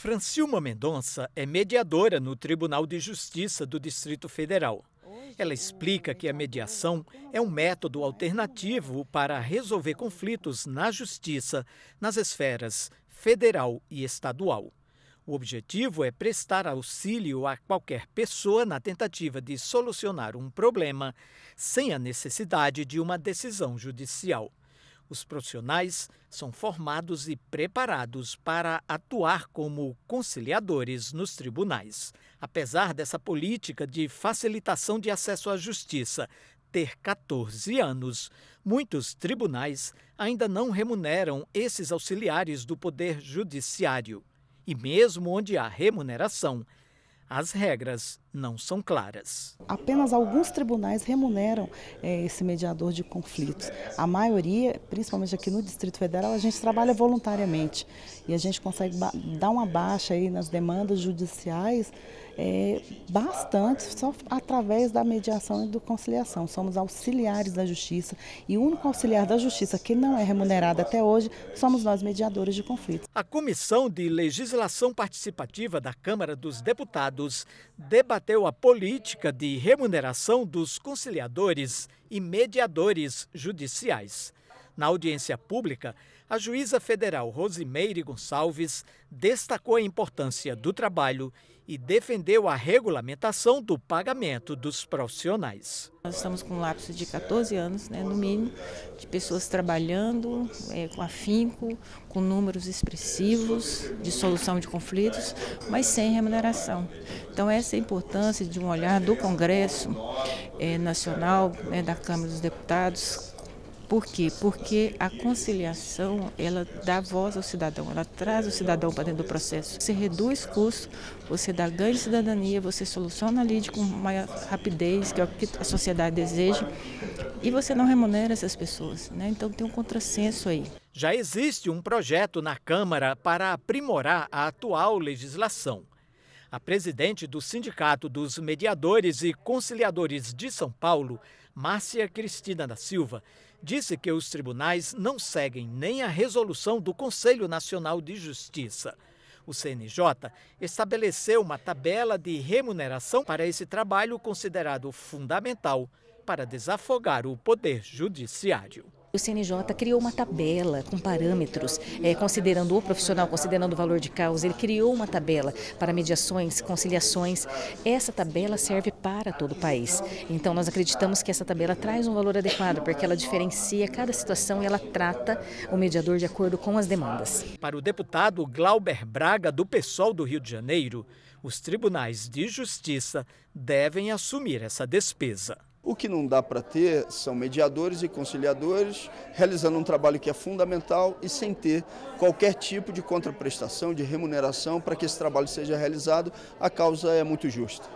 Francilma Mendonça é mediadora no Tribunal de Justiça do Distrito Federal. Ela explica que a mediação é um método alternativo para resolver conflitos na justiça nas esferas federal e estadual. O objetivo é prestar auxílio a qualquer pessoa na tentativa de solucionar um problema sem a necessidade de uma decisão judicial. Os profissionais são formados e preparados para atuar como conciliadores nos tribunais. Apesar dessa política de facilitação de acesso à justiça ter 14 anos, muitos tribunais ainda não remuneram esses auxiliares do Poder Judiciário. E mesmo onde há remuneração, as regras não são claras. Apenas alguns tribunais remuneram é, esse mediador de conflitos. A maioria, principalmente aqui no Distrito Federal, a gente trabalha voluntariamente e a gente consegue dar uma baixa aí nas demandas judiciais é, bastante só através da mediação e do conciliação. Somos auxiliares da justiça e o único auxiliar da justiça que não é remunerado até hoje somos nós mediadores de conflitos. A Comissão de Legislação Participativa da Câmara dos Deputados debateu debateu a política de remuneração dos conciliadores e mediadores judiciais. Na audiência pública, a juíza federal Rosimeire Gonçalves destacou a importância do trabalho e defendeu a regulamentação do pagamento dos profissionais. Nós estamos com um lapso de 14 anos, né, no mínimo, de pessoas trabalhando é, com afinco, com números expressivos de solução de conflitos, mas sem remuneração. Então, essa é a importância de um olhar do Congresso é, Nacional, né, da Câmara dos Deputados, por quê? Porque a conciliação, ela dá voz ao cidadão, ela traz o cidadão para dentro do processo. Você reduz custo, você dá ganho de cidadania, você soluciona a lide com maior rapidez, que é o que a sociedade deseja, e você não remunera essas pessoas. Né? Então tem um contrassenso aí. Já existe um projeto na Câmara para aprimorar a atual legislação. A presidente do Sindicato dos Mediadores e Conciliadores de São Paulo, Márcia Cristina da Silva, disse que os tribunais não seguem nem a resolução do Conselho Nacional de Justiça. O CNJ estabeleceu uma tabela de remuneração para esse trabalho considerado fundamental para desafogar o poder judiciário o CNJ criou uma tabela com parâmetros, é, considerando o profissional, considerando o valor de causa, ele criou uma tabela para mediações, conciliações. Essa tabela serve para todo o país. Então, nós acreditamos que essa tabela traz um valor adequado, porque ela diferencia cada situação e ela trata o mediador de acordo com as demandas. Para o deputado Glauber Braga, do PSOL do Rio de Janeiro, os tribunais de justiça devem assumir essa despesa. O que não dá para ter são mediadores e conciliadores realizando um trabalho que é fundamental e sem ter qualquer tipo de contraprestação, de remuneração para que esse trabalho seja realizado, a causa é muito justa.